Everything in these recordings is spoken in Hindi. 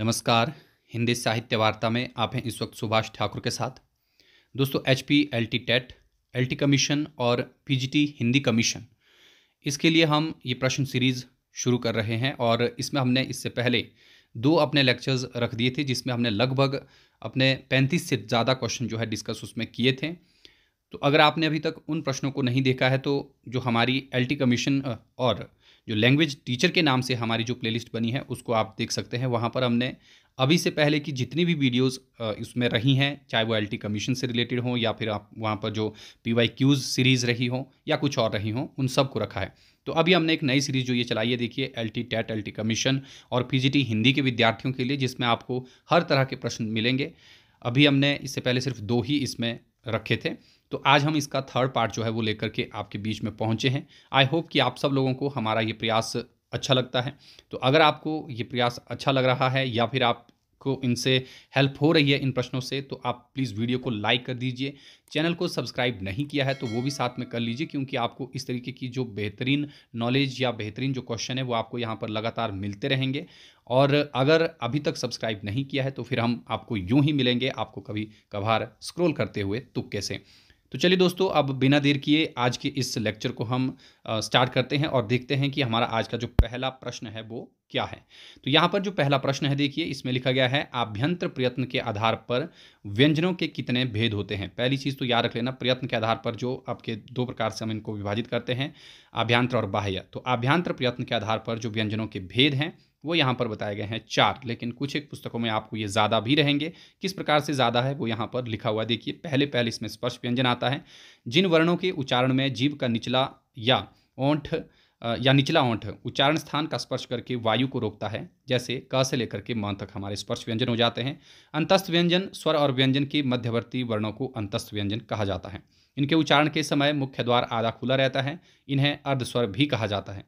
नमस्कार हिंदी साहित्य वार्ता में आप हैं इस वक्त सुभाष ठाकुर के साथ दोस्तों H P L T TET L T commission और P G T Hindi commission इसके लिए हम ये प्रश्न सीरीज़ शुरू कर रहे हैं और इसमें हमने इससे पहले दो अपने लेक्चर्स रख दिए थे जिसमें हमने लगभग अपने पैंतीस से ज़्यादा क्वेश्चन जो है डिस्कस उसमें किए थे तो अगर आपने अभी तक उन प्रश्नों को नहीं देखा है तो जो हमारी एल टी कमीशन और जो लैंग्वेज टीचर के नाम से हमारी जो प्लेलिस्ट बनी है उसको आप देख सकते हैं वहाँ पर हमने अभी से पहले की जितनी भी वीडियोस इसमें रही हैं चाहे वो एल कमीशन से रिलेटेड हों या फिर आप वहाँ पर जो पी वाई क्यूज़ सीरीज़ रही हो या कुछ और रही हों उन सब को रखा है तो अभी हमने एक नई सीरीज़ जो ये चलाई है देखिए L T TET L T commission और पी जी टी हिंदी के विद्यार्थियों के लिए जिसमें आपको हर तरह के प्रश्न मिलेंगे अभी हमने इससे पहले सिर्फ दो ही इसमें रखे थे तो आज हम इसका थर्ड पार्ट जो है वो लेकर के आपके बीच में पहुँचे हैं आई होप कि आप सब लोगों को हमारा ये प्रयास अच्छा लगता है तो अगर आपको ये प्रयास अच्छा लग रहा है या फिर आप को इनसे हेल्प हो रही है इन प्रश्नों से तो आप प्लीज़ वीडियो को लाइक कर दीजिए चैनल को सब्सक्राइब नहीं किया है तो वो भी साथ में कर लीजिए क्योंकि आपको इस तरीके की जो बेहतरीन नॉलेज या बेहतरीन जो क्वेश्चन है वो आपको यहाँ पर लगातार मिलते रहेंगे और अगर अभी तक सब्सक्राइब नहीं किया है तो फिर हम आपको यूँ ही मिलेंगे आपको कभी कभार स्क्रोल करते हुए तुक्के से तो चलिए दोस्तों अब बिना देर किए आज के इस लेक्चर को हम स्टार्ट करते हैं और देखते हैं कि हमारा आज का जो पहला प्रश्न है वो क्या है तो यहाँ पर जो पहला प्रश्न है देखिए इसमें लिखा गया है आभ्यंतर प्रयत्न के आधार पर व्यंजनों के कितने भेद होते हैं पहली चीज़ तो याद रख लेना प्रयत्न के आधार पर जो आपके दो प्रकार से हम इनको विभाजित करते हैं आभ्यंतर और बाह्य तो आभ्यंतर प्रयत्न के आधार पर जो व्यंजनों के भेद हैं वो यहाँ पर बताए गए हैं चार लेकिन कुछ एक पुस्तकों में आपको ये ज़्यादा भी रहेंगे किस प्रकार से ज़्यादा है वो यहाँ पर लिखा हुआ देखिए पहले पहले इसमें स्पर्श व्यंजन आता है जिन वर्णों के उच्चारण में जीव का निचला या ओंठ या निचला ओंठ उच्चारण स्थान का स्पर्श करके वायु को रोकता है जैसे क से लेकर के म तक हमारे स्पर्श व्यंजन हो जाते हैं अंतस्थ व्यंजन स्वर और व्यंजन के मध्यवर्ती वर्णों को अंतस्थ व्यंजन कहा जाता है इनके उच्चारण के समय मुख्य द्वार आधा खुला रहता है इन्हें अर्धस्वर भी कहा जाता है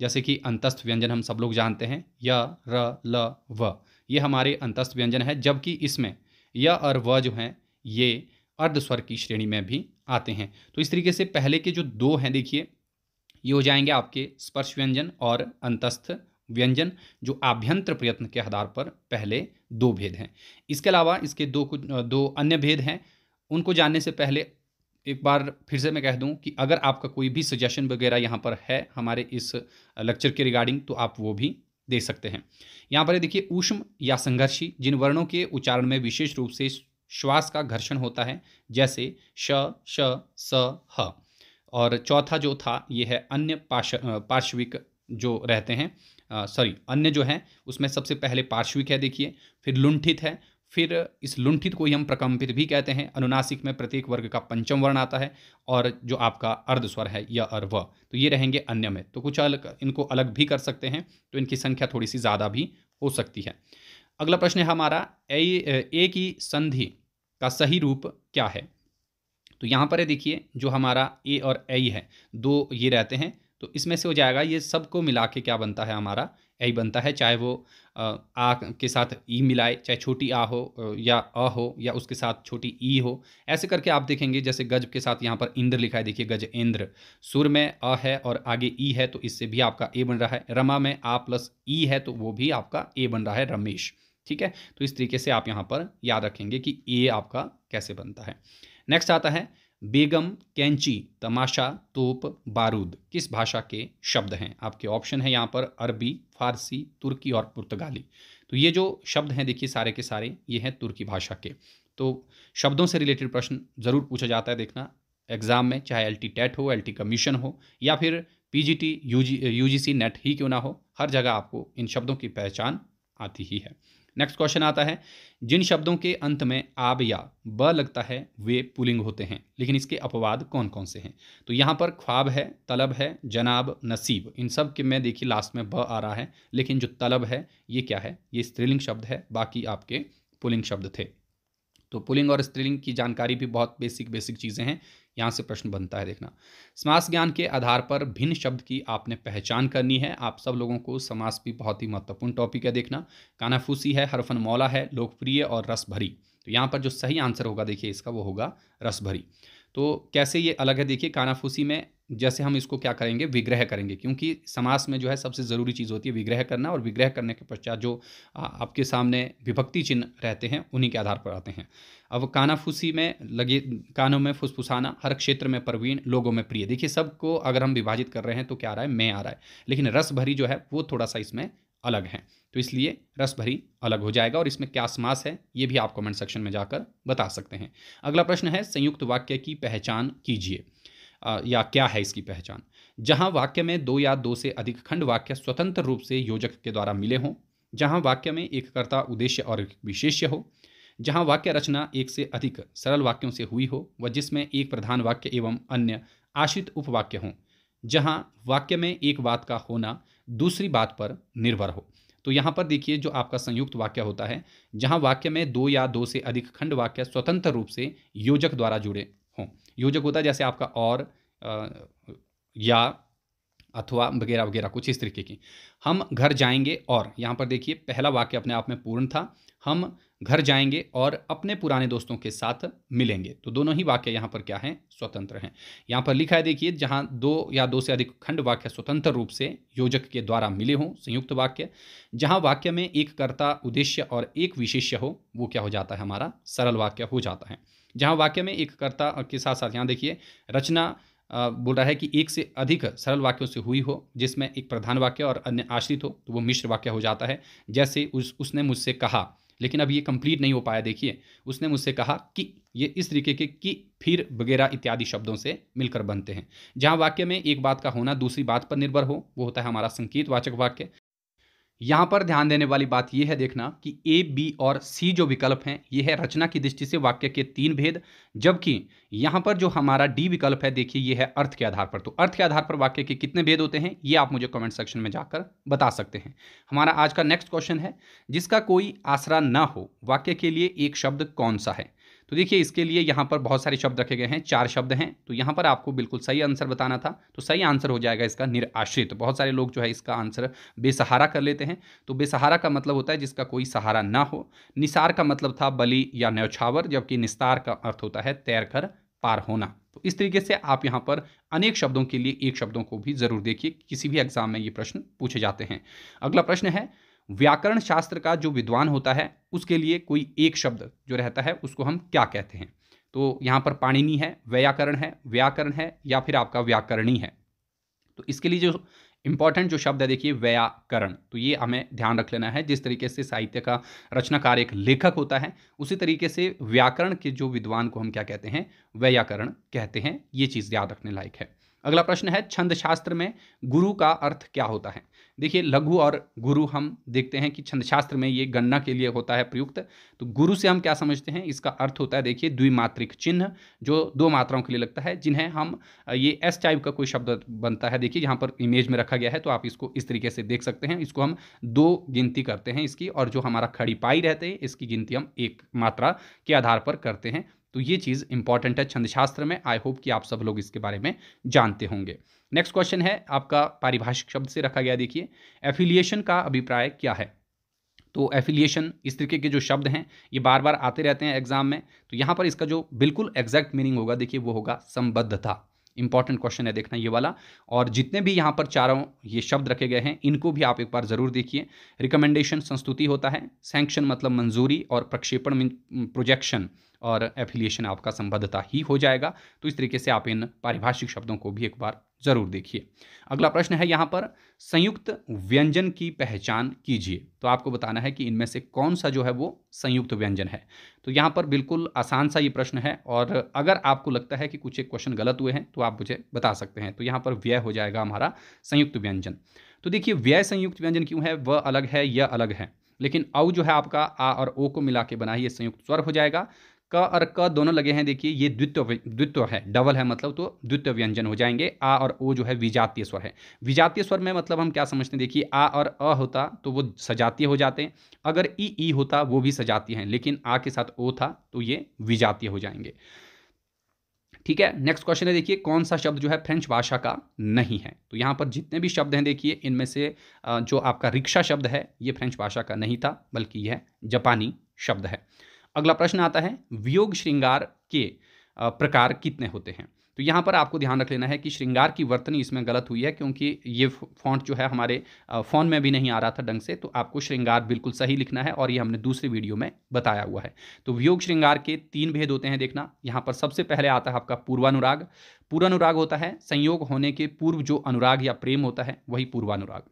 जैसे कि अंतस्थ व्यंजन हम सब लोग जानते हैं य र ल व ये हमारे अंतस्थ व्यंजन है जबकि इसमें य और व जो हैं ये अर्ध स्वर की श्रेणी में भी आते हैं तो इस तरीके से पहले के जो दो हैं देखिए ये हो जाएंगे आपके स्पर्श व्यंजन और अंतस्थ व्यंजन जो आभ्यंतर प्रयत्न के आधार पर पहले दो भेद हैं इसके अलावा इसके दो कुछ दो अन्य भेद हैं उनको जानने से पहले एक बार फिर से मैं कह दूं कि अगर आपका कोई भी सजेशन वगैरह यहाँ पर है हमारे इस लेक्चर के रिगार्डिंग तो आप वो भी दे सकते हैं यहाँ पर देखिए ऊष्म या संघर्षी जिन वर्णों के उच्चारण में विशेष रूप से श्वास का घर्षण होता है जैसे श श स ह और चौथा जो था ये है अन्य पार्श्विक जो रहते हैं सॉरी अन्य जो है उसमें सबसे पहले पार्श्विक है देखिए फिर लुंठित है फिर इस लुंठित को ही हम प्रकम्पित भी कहते हैं अनुनासिक में प्रत्येक वर्ग का पंचम वर्ण आता है और जो आपका अर्ध स्वर है या अर्व तो ये रहेंगे अन्य में तो कुछ अलग इनको अलग भी कर सकते हैं तो इनकी संख्या थोड़ी सी ज़्यादा भी हो सकती है अगला प्रश्न है हमारा ए, ए की संधि का सही रूप क्या है तो यहाँ पर है देखिए जो हमारा ए और ए है दो ये रहते हैं तो इसमें से हो जाएगा ये सबको मिला के क्या बनता है हमारा यही बनता है चाहे वो आ के साथ ई मिलाए चाहे छोटी आ हो या अ हो या उसके साथ छोटी ई हो ऐसे करके आप देखेंगे जैसे गज के साथ यहाँ पर इंद्र लिखा है देखिए गज इंद्र सुर में अ है और आगे ई है तो इससे भी आपका ए बन रहा है रमा में आ प्लस ई है तो वो भी आपका ए बन रहा है रमेश ठीक है तो इस तरीके से आप यहाँ पर याद रखेंगे कि ए आपका कैसे बनता है नेक्स्ट आता है बेगम कैंची तमाशा तोप बारूद किस भाषा के शब्द हैं आपके ऑप्शन है यहाँ पर अरबी फारसी तुर्की और पुर्तगाली तो ये जो शब्द हैं देखिए सारे के सारे ये हैं तुर्की भाषा के तो शब्दों से रिलेटेड प्रश्न ज़रूर पूछा जाता है देखना एग्ज़ाम में चाहे एल टी टेट हो एल टी कमीशन हो या फिर P G T U G U G C NET ही क्यों ना हो हर जगह आपको इन शब्दों की पहचान आती ही है नेक्स्ट क्वेश्चन आता है जिन शब्दों के अंत में आब या ब लगता है वे पुलिंग होते हैं लेकिन इसके अपवाद कौन कौन से हैं तो यहाँ पर ख्वाब है तलब है जनाब नसीब इन सब के में देखिए लास्ट में ब आ रहा है लेकिन जो तलब है ये क्या है ये स्त्रीलिंग शब्द है बाकी आपके पुलिंग शब्द थे तो पुलिंग और स्त्रीलिंग की जानकारी भी बहुत बेसिक बेसिक चीज़ें हैं यहाँ से प्रश्न बनता है देखना समास ज्ञान के आधार पर भिन्न शब्द की आपने पहचान करनी है आप सब लोगों को समास भी बहुत ही महत्वपूर्ण टॉपिक है देखना कानाफूसी है हरफन मौला है लोकप्रिय और रस भरी तो यहाँ पर जो सही आंसर होगा देखिए इसका वो होगा रस भरी तो कैसे ये अलग है देखिए कानाफूसी में जैसे हम इसको क्या करेंगे विग्रह करेंगे क्योंकि समास में जो है सबसे ज़रूरी चीज़ होती है विग्रह करना और विग्रह करने के पश्चात जो आपके सामने विभक्ति चिन्ह रहते हैं उन्हीं के आधार पर आते हैं अब कानाफूसी में लगे कानों में फुसफुसाना हर क्षेत्र में प्रवीण लोगों में प्रिय देखिए सबको अगर हम विभाजित कर रहे हैं तो क्या आ रहा है मैं आ रहा है लेकिन रस भरी जो है वो थोड़ा सा इसमें अलग है तो इसलिए रस भरी अलग हो जाएगा और इसमें क्या समास है ये भी आप कमेंट सेक्शन में जाकर बता सकते हैं अगला प्रश्न है संयुक्त वाक्य की पहचान कीजिए या क्या है इसकी पहचान जहां वाक्य में दो या दो से अधिक खंड वाक्य स्वतंत्र रूप से योजक के द्वारा मिले हों जहां वाक्य में एक कर्ता उद्देश्य और एक विशेष्य हो जहां वाक्य रचना एक से अधिक सरल वाक्यों से हुई हो व जिसमें एक प्रधान वाक्य एवं अन्य आश्रित उपवाक्य हों जहां वाक्य में एक बात का होना दूसरी बात पर निर्भर हो तो यहाँ पर देखिए जो आपका संयुक्त वाक्य होता है जहाँ वाक्य में दो या दो से अधिक खंड वाक्य स्वतंत्र रूप से योजक द्वारा जुड़े योजक होता है जैसे आपका और या अथवा वगैरह वगैरह कुछ इस तरीके की हम घर जाएंगे और यहाँ पर देखिए पहला वाक्य अपने आप में पूर्ण था हम घर जाएंगे और अपने पुराने दोस्तों के साथ मिलेंगे तो दोनों ही वाक्य यहाँ पर क्या हैं स्वतंत्र हैं यहाँ पर लिखा है देखिए जहाँ दो या दो से अधिक खंड वाक्य स्वतंत्र रूप से योजक के द्वारा मिले हों संयुक्त वाक्य जहाँ वाक्य में एक कर्ता उद्देश्य और एक विशेष्य हो वो क्या हो जाता है हमारा सरल वाक्य हो जाता है जहाँ वाक्य में एक कर्ता के साथ साथ यहाँ देखिए रचना बोल रहा है कि एक से अधिक सरल वाक्यों से हुई हो जिसमें एक प्रधान वाक्य और अन्य आश्रित हो तो वो मिश्र वाक्य हो जाता है जैसे उस उसने मुझसे कहा लेकिन अब ये कंप्लीट नहीं हो पाया देखिए उसने मुझसे कहा कि ये इस तरीके के कि फिर वगैरह इत्यादि शब्दों से मिलकर बनते हैं जहाँ वाक्य में एक बात का होना दूसरी बात पर निर्भर हो वो होता है हमारा संकेत वाचक वाक्य यहाँ पर ध्यान देने वाली बात यह है देखना कि ए बी और सी जो विकल्प हैं ये है रचना की दृष्टि से वाक्य के तीन भेद जबकि यहाँ पर जो हमारा डी विकल्प है देखिए ये है अर्थ के आधार पर तो अर्थ के आधार पर वाक्य के कितने भेद होते हैं ये आप मुझे कमेंट सेक्शन में जाकर बता सकते हैं हमारा आज का नेक्स्ट क्वेश्चन है जिसका कोई आसरा ना हो वाक्य के लिए एक शब्द कौन सा है तो देखिए इसके लिए यहाँ पर बहुत सारे शब्द रखे गए हैं चार शब्द हैं तो यहाँ पर आपको बिल्कुल सही आंसर बताना था तो सही आंसर हो जाएगा इसका निराश्रित तो बहुत सारे लोग जो है इसका आंसर बेसहारा कर लेते हैं तो बेसहारा का मतलब होता है जिसका कोई सहारा ना हो निसार का मतलब था बलि या न्यौछावर जबकि निस्तार का अर्थ होता है तैर कर पार होना तो इस तरीके से आप यहाँ पर अनेक शब्दों के लिए एक शब्दों को भी जरूर देखिए किसी भी एग्जाम में ये प्रश्न पूछे जाते हैं अगला प्रश्न है व्याकरण शास्त्र का जो विद्वान होता है उसके लिए कोई एक शब्द जो रहता है उसको हम क्या कहते हैं तो यहाँ पर पाणिनी है व्याकरण है व्याकरण है या फिर आपका व्याकरणी है तो इसके लिए जो इंपॉर्टेंट जो शब्द है देखिए व्याकरण तो ये हमें ध्यान रख लेना है जिस तरीके से साहित्य का रचनाकार एक लेखक होता है उसी तरीके से व्याकरण के जो विद्वान को हम क्या कहते हैं व्याकरण कहते हैं ये चीज़ याद रखने लायक है अगला प्रश्न है छंद शास्त्र में गुरु का अर्थ क्या होता है देखिए लघु और गुरु हम देखते हैं कि छंदशास्त्र में ये गणना के लिए होता है प्रयुक्त तो गुरु से हम क्या समझते हैं इसका अर्थ होता है देखिए द्विमात्रिक चिन्ह जो दो मात्राओं के लिए लगता है जिन्हें हम ये एस टाइप का कोई शब्द बनता है देखिए यहाँ पर इमेज में रखा गया है तो आप इसको इस तरीके से देख सकते हैं इसको हम दो गिनती करते हैं इसकी और जो हमारा खड़ी पाई रहते हैं इसकी गिनती हम एक मात्रा के आधार पर करते हैं तो ये चीज़ इंपॉर्टेंट है छंदशास्त्र में आई होप कि आप सब लोग इसके बारे में जानते होंगे नेक्स्ट क्वेश्चन है आपका पारिभाषिक शब्द से रखा गया देखिए एफिलिएशन का अभिप्राय क्या है तो एफिलिएशन इस तरीके के जो शब्द हैं ये बार बार आते रहते हैं एग्जाम में तो यहाँ पर इसका जो बिल्कुल एग्जैक्ट मीनिंग होगा देखिए वो होगा संबद्धता इंपॉर्टेंट क्वेश्चन है देखना ये वाला और जितने भी यहाँ पर चारों ये शब्द रखे गए हैं इनको भी आप एक बार ज़रूर देखिए रिकमेंडेशन संस्तुति होता है सैंक्शन मतलब मंजूरी और प्रक्षेपण प्रोजेक्शन और एफिलिएशन आपका संबद्धता ही हो जाएगा तो इस तरीके से आप इन पारिभाषिक शब्दों को भी एक बार जरूर देखिए अगला प्रश्न है यहाँ पर संयुक्त व्यंजन की पहचान कीजिए तो आपको बताना है कि इनमें से कौन सा जो है वो संयुक्त व्यंजन है तो यहाँ पर बिल्कुल आसान सा ये प्रश्न है और अगर आपको लगता है कि कुछ एक क्वेश्चन गलत हुए हैं तो आप मुझे बता सकते हैं तो यहाँ पर व्यय हो जाएगा हमारा संयुक्त व्यंजन तो देखिए व्यय संयुक्त व्यंजन क्यों है वह अलग है यह अलग है लेकिन औ जो है आपका आ और ओ को मिला के बना ही संयुक्त स्वर हो जाएगा क और क दोनों लगे हैं देखिए ये द्वित्व द्वित्व है डबल है मतलब तो द्वित्व व्यंजन हो जाएंगे आ और ओ जो है विजातीय स्वर है विजातीय स्वर में मतलब हम क्या समझते हैं देखिए आ और अ होता तो वो सजातीय हो जाते हैं अगर ई ई होता वो भी सजातीय हैं लेकिन आ के साथ ओ था तो ये विजातीय हो जाएंगे ठीक है नेक्स्ट क्वेश्चन है देखिए कौन सा शब्द जो है फ्रेंच भाषा का नहीं है तो यहाँ पर जितने भी शब्द हैं देखिए इनमें से जो आपका रिक्शा शब्द है ये फ्रेंच भाषा का नहीं था बल्कि यह जापानी शब्द है अगला प्रश्न आता है वियोग श्रृंगार के प्रकार कितने होते हैं तो यहाँ पर आपको ध्यान रख लेना है कि श्रृंगार की वर्तनी इसमें गलत हुई है क्योंकि ये फॉन्ट जो है हमारे फ़ोन में भी नहीं आ रहा था ढंग से तो आपको श्रृंगार बिल्कुल सही लिखना है और ये हमने दूसरे वीडियो में बताया हुआ है तो वियोग श्रृंगार के तीन भेद होते हैं देखना यहाँ पर सबसे पहले आता है आपका पूर्वानुराग पूर्वानुराग होता है संयोग होने के पूर्व जो अनुराग या प्रेम होता है वही पूर्वानुराग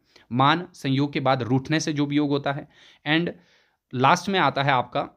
मान संयोग के बाद रूठने से जो वियोग होता है एंड लास्ट में आता है आपका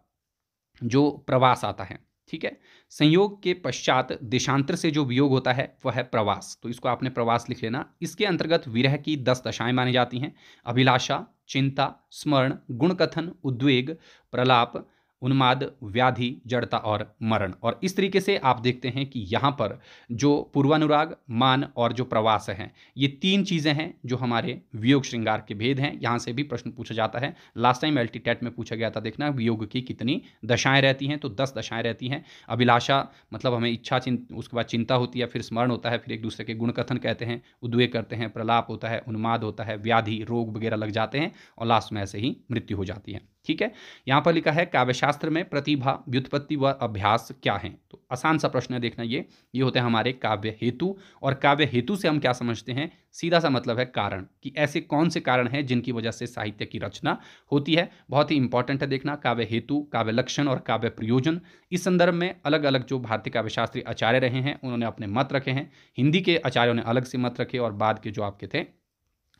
जो प्रवास आता है ठीक है संयोग के पश्चात देशांतर से जो वियोग होता है वह है प्रवास तो इसको आपने प्रवास लिख लेना इसके अंतर्गत विरह की दस दशाएं मानी जाती हैं अभिलाषा चिंता स्मरण गुणकथन उद्वेग प्रलाप उन्माद व्याधि जड़ता और मरण और इस तरीके से आप देखते हैं कि यहाँ पर जो पूर्वानुराग मान और जो प्रवास हैं ये तीन चीज़ें हैं जो हमारे वियोग श्रृंगार के भेद हैं यहाँ से भी प्रश्न पूछा जाता है लास्ट टाइम एल टेट में पूछा गया था देखना वियोग की कितनी दशाएँ रहती हैं तो दस दशाएँ रहती हैं अभिलाषा मतलब हमें इच्छा चिंत उसके बाद चिंता होती है फिर स्मरण होता है फिर एक दूसरे के गुणकथन कहते हैं उद्वे करते हैं प्रलाप होता है उन्माद होता है व्याधि रोग वगैरह लग जाते हैं और लास्ट में ऐसे ही मृत्यु हो जाती है ठीक है यहां पर लिखा है काव्यशास्त्र में प्रतिभा व्युत्पत्ति व अभ्यास क्या है तो आसान सा प्रश्न है देखना ये ये होते हैं हमारे काव्य हेतु और काव्य हेतु से हम क्या समझते हैं सीधा सा मतलब है कारण कि ऐसे कौन से कारण हैं जिनकी वजह से साहित्य की रचना होती है बहुत ही इंपॉर्टेंट है देखना काव्य हेतु काव्य लक्षण और काव्य प्रयोजन इस संदर्भ में अलग अलग जो भारतीय काव्यशास्त्री आचार्य रहे हैं उन्होंने अपने मत रखे हैं हिंदी के आचार्यों ने अलग से मत रखे और बाद के जो आपके थे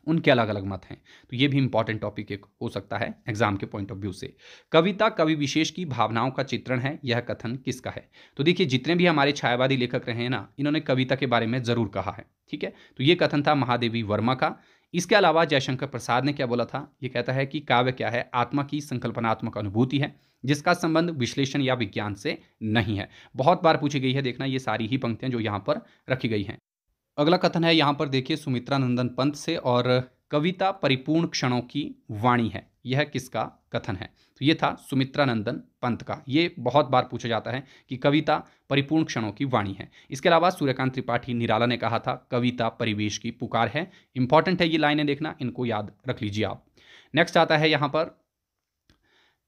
उनके अलग अलग मत हैं तो ये भी इंपॉर्टेंट टॉपिक एक हो सकता है एग्जाम के पॉइंट ऑफ व्यू से कविता कवि विशेष की भावनाओं का चित्रण है यह कथन किसका है तो देखिए जितने भी हमारे छायावादी लेखक रहे हैं ना इन्होंने कविता के बारे में ज़रूर कहा है ठीक है तो ये कथन था महादेवी वर्मा का इसके अलावा जयशंकर प्रसाद ने क्या बोला था ये कहता है कि काव्य क्या है आत्मा की संकल्पनात्मक अनुभूति है जिसका संबंध विश्लेषण या विज्ञान से नहीं है बहुत बार पूछी गई है देखना ये सारी ही पंक्तियाँ जो यहाँ पर रखी गई हैं अगला कथन है यहाँ पर देखिए सुमित्रा नंदन पंत से और कविता परिपूर्ण क्षणों की वाणी है यह किसका कथन है तो ये था सुमित्रा नंदन पंत का ये बहुत बार पूछा जाता है कि कविता परिपूर्ण क्षणों की वाणी है इसके अलावा सूर्यकांत त्रिपाठी निराला ने कहा था कविता परिवेश की पुकार है इंपॉर्टेंट है ये लाइनें देखना इनको याद रख लीजिए आप नेक्स्ट आता है यहाँ पर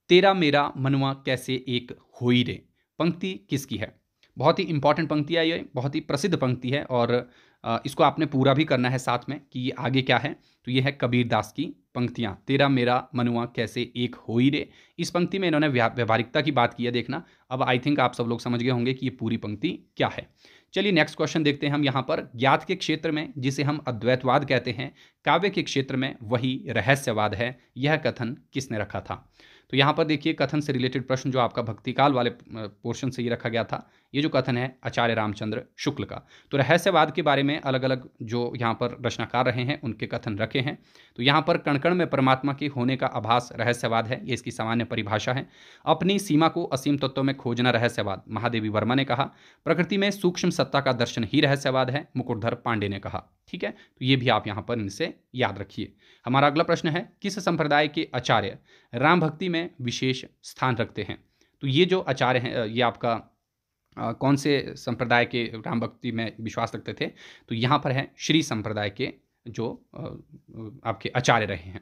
तेरा मेरा मनुआ कैसे एक हो रे पंक्ति किसकी है बहुत ही इंपॉर्टेंट पंक्ति है ये बहुत ही प्रसिद्ध पंक्ति है और इसको आपने पूरा भी करना है साथ में कि ये आगे क्या है तो ये है कबीर दास की पंक्तियाँ तेरा मेरा मनुआ कैसे एक हो ही रे इस पंक्ति में इन्होंने व्यवहारिकता की बात की है देखना अब आई थिंक आप सब लोग समझ गए होंगे कि ये पूरी पंक्ति क्या है चलिए नेक्स्ट क्वेश्चन देखते हैं हम यहाँ पर ज्ञात के क्षेत्र में जिसे हम अद्वैतवाद कहते हैं काव्य के क्षेत्र में वही रहस्यवाद है यह कथन किसने रखा था तो यहाँ पर देखिए कथन से रिलेटेड प्रश्न जो आपका भक्तिकाल वाले पोर्शन से ये रखा गया था ये जो कथन है आचार्य रामचंद्र शुक्ल का तो रहस्यवाद के बारे में अलग अलग जो यहाँ पर रचनाकार रहे हैं उनके कथन रखे हैं तो यहाँ पर कणकण में परमात्मा के होने का आभास रहस्यवाद है ये इसकी सामान्य परिभाषा है अपनी सीमा को असीम तत्वों में खोजना रहस्यवाद महादेवी वर्मा ने कहा प्रकृति में सूक्ष्म सत्ता का दर्शन ही रहस्यवाद है मुकुटधर पांडे ने कहा ठीक है तो ये भी आप यहाँ पर इनसे याद रखिए हमारा अगला प्रश्न है किस संप्रदाय के आचार्य राम भक्ति में विशेष स्थान रखते हैं तो ये जो आचार्य हैं ये आपका कौन से संप्रदाय के राम भक्ति में विश्वास रखते थे तो यहाँ पर है श्री संप्रदाय के जो आपके आचार्य रहे हैं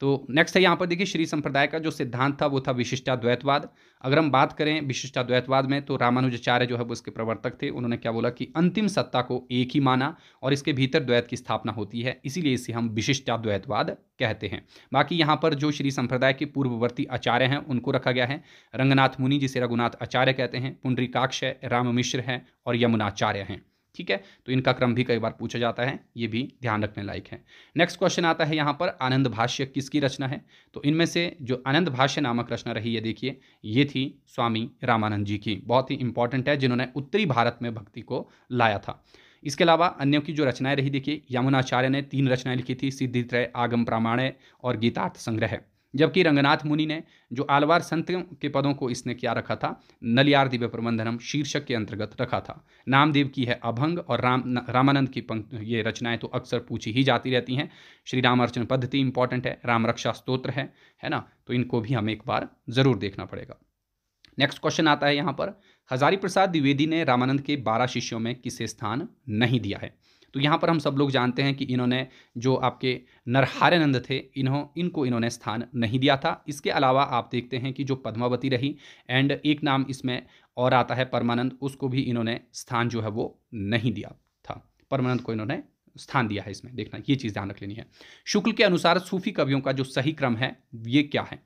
तो नेक्स्ट है यहाँ पर देखिए श्री संप्रदाय का जो सिद्धांत था वो था विशिष्टाद्वैतवाद अगर हम बात करें विशिष्टाद्वैतवाद में तो रामानुजाचार्य जो है वो इसके प्रवर्तक थे उन्होंने क्या बोला कि अंतिम सत्ता को एक ही माना और इसके भीतर द्वैत की स्थापना होती है इसीलिए इसे हम विशिष्टाद्वैतवाद कहते हैं बाकी यहाँ पर जो श्री संप्रदाय के पूर्ववर्ती आचार्य हैं उनको रखा गया है रंगनाथ मुनि जिसे रघुनाथ आचार्य कहते हैं पुण्डरी है राम मिश्र है और यमुनाचार्य हैं ठीक है तो इनका क्रम भी कई बार पूछा जाता है ये भी ध्यान रखने लायक है नेक्स्ट क्वेश्चन आता है यहाँ पर आनंद भाष्य किसकी रचना है तो इनमें से जो आनंद भाष्य नामक रचना रही है देखिए ये थी स्वामी रामानंद जी की बहुत ही इंपॉर्टेंट है जिन्होंने उत्तरी भारत में भक्ति को लाया था इसके अलावा अन्यों की जो रचनाएं रही देखिए यमुनाचार्य ने तीन रचनाएं लिखी थी सिद्धित्रय आगम प्रामाण्य और गीतार्थ संग्रह जबकि रंगनाथ मुनि ने जो आलवार संतों के पदों को इसने क्या रखा था नलियार दिव्य प्रबंधनम शीर्षक के अंतर्गत रखा था नामदेव की है अभंग और राम रामानंद की पंक्त ये रचनाएं तो अक्सर पूछी ही जाती रहती हैं श्री राम अर्चन पद्धति इंपॉर्टेंट है राम रक्षा स्त्रोत्र है है ना तो इनको भी हमें एक बार ज़रूर देखना पड़ेगा नेक्स्ट क्वेश्चन आता है यहाँ पर हजारी प्रसाद द्विवेदी ने रामानंद के बारह शिष्यों में किसे स्थान नहीं दिया है तो यहाँ पर हम सब लोग जानते हैं कि इन्होंने जो आपके नरहारानंद थे इन्हों इनको इन्होंने स्थान नहीं दिया था इसके अलावा आप देखते हैं कि जो पद्मावती रही एंड एक नाम इसमें और आता है परमानंद उसको भी इन्होंने स्थान जो है वो नहीं दिया था परमानंद को इन्होंने स्थान दिया है इसमें देखना ये चीज़ ध्यान रख लेनी है शुक्ल के अनुसार सूफी कवियों का जो सही क्रम है ये क्या है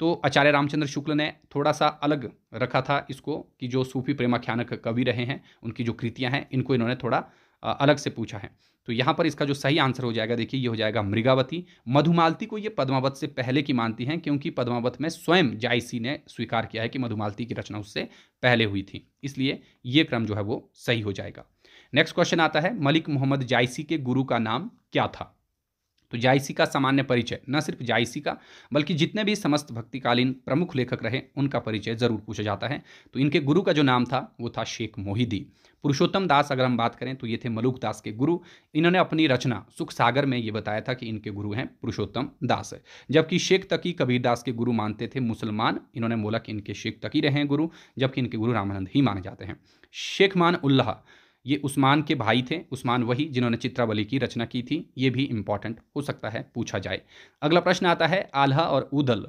तो आचार्य रामचंद्र शुक्ल ने थोड़ा सा अलग रखा था इसको कि जो सूफी प्रेमाख्यानक कवि रहे हैं उनकी जो कृतियाँ हैं इनको इन्होंने थोड़ा अलग से पूछा है तो यहाँ पर इसका जो सही आंसर हो जाएगा देखिए ये हो जाएगा मृगावती मधुमालती को ये पद्मावत से पहले की मानती हैं क्योंकि पद्मावत में स्वयं जायसी ने स्वीकार किया है कि मधुमालती की रचना उससे पहले हुई थी इसलिए ये क्रम जो है वो सही हो जाएगा नेक्स्ट क्वेश्चन आता है मलिक मोहम्मद जायसी के गुरु का नाम क्या था तो जायसी का सामान्य परिचय न सिर्फ जायसी का बल्कि जितने भी समस्त भक्तिकालीन प्रमुख लेखक रहे उनका परिचय जरूर पूछा जाता है तो इनके गुरु का जो नाम था वो था शेख मोहिदी पुरुषोत्तम दास अगर हम बात करें तो ये थे मलुक दास के गुरु इन्होंने अपनी रचना सुख सागर में ये बताया था कि इनके गुरु हैं पुरुषोत्तम दास जबकि शेख तकी कबीर दास के गुरु मानते थे मुसलमान इन्होंने बोला कि इनके शेख तकी रहे हैं गुरु जबकि इनके गुरु रामानंद ही माने जाते हैं शेख मान उल्लाह ये उस्मान के भाई थे उस्मान वही जिन्होंने चित्रावली की रचना की थी ये भी इम्पॉर्टेंट हो सकता है पूछा जाए अगला प्रश्न आता है आल्हा और उदल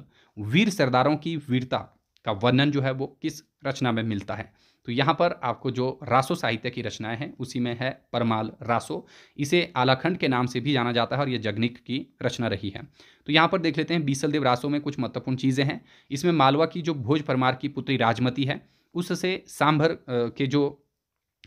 वीर सरदारों की वीरता का वर्णन जो है वो किस रचना में मिलता है तो यहाँ पर आपको जो रासो साहित्य की रचनाएं हैं उसी में है परमाल रासो इसे आलाखंड के नाम से भी जाना जाता है और ये जगनिक की रचना रही है तो यहाँ पर देख लेते हैं बीसलदेव रासो में कुछ महत्वपूर्ण चीज़ें हैं इसमें मालवा की जो भोज परमार की पुत्री राजमती है उससे सांभर के जो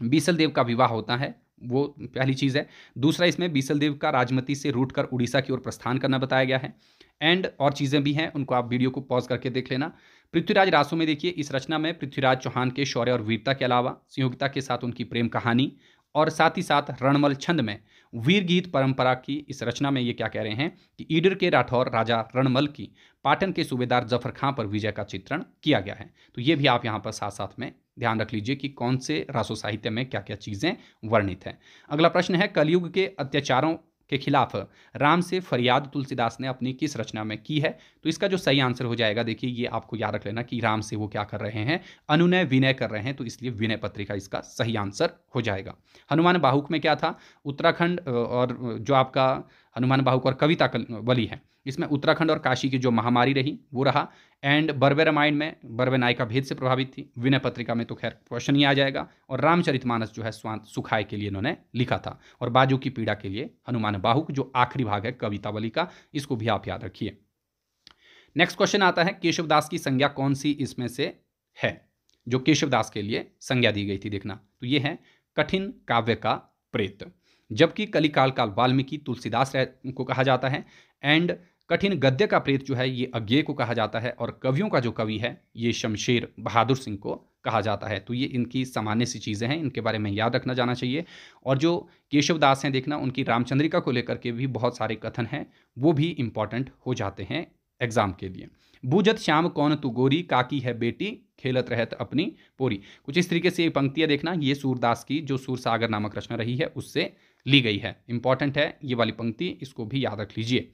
बीसल देव का विवाह होता है वो पहली चीज़ है दूसरा इसमें बीसल देव का राजमती से रूट कर उड़ीसा की ओर प्रस्थान करना बताया गया है एंड और चीज़ें भी हैं उनको आप वीडियो को पॉज करके देख लेना पृथ्वीराज रासो में देखिए इस रचना में पृथ्वीराज चौहान के शौर्य और वीरता के अलावा संयोगिता के साथ उनकी प्रेम कहानी और साथ ही साथ रणमल छंद में वीर गीत परंपरा की इस रचना में ये क्या कह रहे हैं कि ईडर के राठौर राजा रणमल की पाटन के सूबेदार जफर खां पर विजय का चित्रण किया गया है तो ये भी आप यहाँ पर साथ साथ में ध्यान रख लीजिए कि कौन से रासो साहित्य में क्या क्या चीज़ें वर्णित हैं अगला प्रश्न है कलयुग के अत्याचारों के खिलाफ राम से फरियाद तुलसीदास ने अपनी किस रचना में की है तो इसका जो सही आंसर हो जाएगा देखिए ये आपको याद रख लेना कि राम से वो क्या कर रहे हैं अनुनय विनय कर रहे हैं तो इसलिए विनय पत्रिका इसका सही आंसर हो जाएगा हनुमान बाहुक में क्या था उत्तराखंड और जो आपका हनुमान बाहुक और कविता वली है इसमें उत्तराखंड और काशी की जो महामारी रही वो रहा एंड बर्वे रामायण में बर्वे नायिका भेद से प्रभावित थी विनय पत्रिका में तो खैर क्वेश्चन ही आ जाएगा और रामचरितमानस जो है स्वांत सुखाय के लिए इन्होंने लिखा था और बाजू की पीड़ा के लिए हनुमान बाहुक जो आखिरी भाग है कवितावली का इसको भी आप याद रखिए नेक्स्ट क्वेश्चन आता है केशवदास की संज्ञा कौन सी इसमें से है जो केशवदास के लिए संज्ञा दी गई थी देखना तो ये है कठिन काव्य का प्रेत जबकि कलिकाल काल वाल्मीकि तुलसीदास को कहा जाता है एंड कठिन गद्य का प्रेत जो है ये अज्ञे को कहा जाता है और कवियों का जो कवि है ये शमशेर बहादुर सिंह को कहा जाता है तो ये इनकी सामान्य सी चीज़ें हैं इनके बारे में याद रखना जाना चाहिए और जो केशवदास हैं देखना उनकी रामचंद्रिका को लेकर के भी बहुत सारे कथन हैं वो भी इम्पॉर्टेंट हो जाते हैं एग्जाम के लिए बूझत श्याम कौन तू गोरी काकी है बेटी खेलत रहत अपनी पोरी कुछ इस तरीके से ये पंक्तियाँ देखना ये सूरदास की जो सूरसागर नामक रचना रही है उससे ली गई है इंपॉर्टेंट है ये वाली पंक्ति इसको भी याद रख लीजिए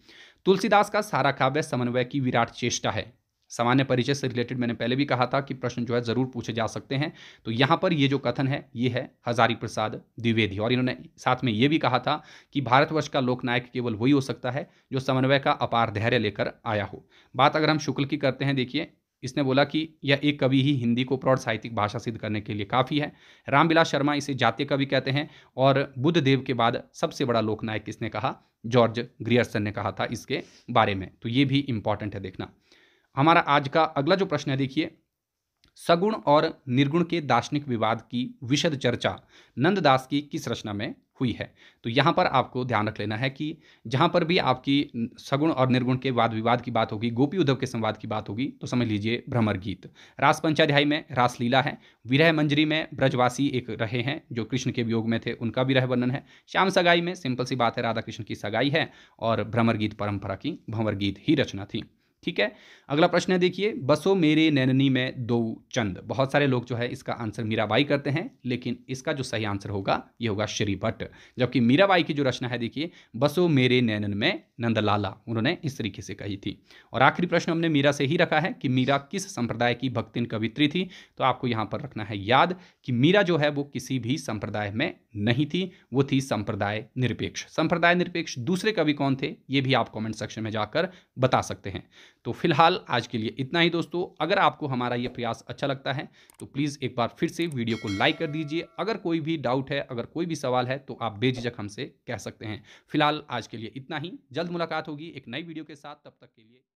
तुलसीदास का सारा काव्य समन्वय की विराट चेष्टा है सामान्य परिचय से रिलेटेड मैंने पहले भी कहा था कि प्रश्न जो है ज़रूर पूछे जा सकते हैं तो यहाँ पर ये जो कथन है ये है हजारी प्रसाद द्विवेदी और इन्होंने साथ में ये भी कहा था कि भारतवर्ष का लोकनायक केवल वही हो सकता है जो समन्वय का अपार धैर्य लेकर आया हो बात अगर हम शुक्ल की करते हैं देखिए इसने बोला कि यह एक कवि ही हिंदी को प्रौढ़ साहित्यिक भाषा सिद्ध करने के लिए काफ़ी है रामविलास शर्मा इसे जातीय कवि कहते हैं और बुद्ध देव के बाद सबसे बड़ा लोकनायक किसने कहा जॉर्ज ग्रियर्सन ने कहा था इसके बारे में तो ये भी इम्पॉर्टेंट है देखना हमारा आज का अगला जो प्रश्न है देखिए सगुण और निर्गुण के दार्शनिक विवाद की विशद चर्चा नंददास की किस रचना में हुई है तो यहाँ पर आपको ध्यान रख लेना है कि जहाँ पर भी आपकी सगुण और निर्गुण के वाद विवाद की बात होगी गोपी उद्धव के संवाद की बात होगी तो समझ लीजिए भ्रमर गीत रास पंचाध्याय में रासलीला है विरह मंजरी में ब्रजवासी एक रहे हैं जो कृष्ण के वियोग में थे उनका विरह वर्णन है श्याम सगाई में सिंपल सी बात है राधा कृष्ण की सगाई है और भ्रमर गीत परंपरा की भंवर गीत ही रचना थी ठीक है अगला प्रश्न है देखिए बसो मेरे नैननी में दो चंद बहुत सारे लोग जो है इसका आंसर मीराबाई करते हैं लेकिन इसका जो सही आंसर होगा ये होगा श्री भट्ट जबकि मीराबाई की जो रचना है देखिए बसो मेरे नैनन में नंदलाला उन्होंने इस तरीके से कही थी और आखिरी प्रश्न हमने मीरा से ही रखा है कि मीरा किस संप्रदाय की भक्तिन कवित्री थी तो आपको यहाँ पर रखना है याद कि मीरा जो है वो किसी भी संप्रदाय में नहीं थी वो थी संप्रदाय निरपेक्ष संप्रदाय निरपेक्ष दूसरे कवि कौन थे ये भी आप कॉमेंट सेक्शन में जाकर बता सकते हैं तो फिलहाल आज के लिए इतना ही दोस्तों अगर आपको हमारा ये प्रयास अच्छा लगता है तो प्लीज़ एक बार फिर से वीडियो को लाइक कर दीजिए अगर कोई भी डाउट है अगर कोई भी सवाल है तो आप बेझिझक हमसे कह सकते हैं फिलहाल आज के लिए इतना ही जल्द मुलाकात होगी एक नई वीडियो के साथ तब तक के लिए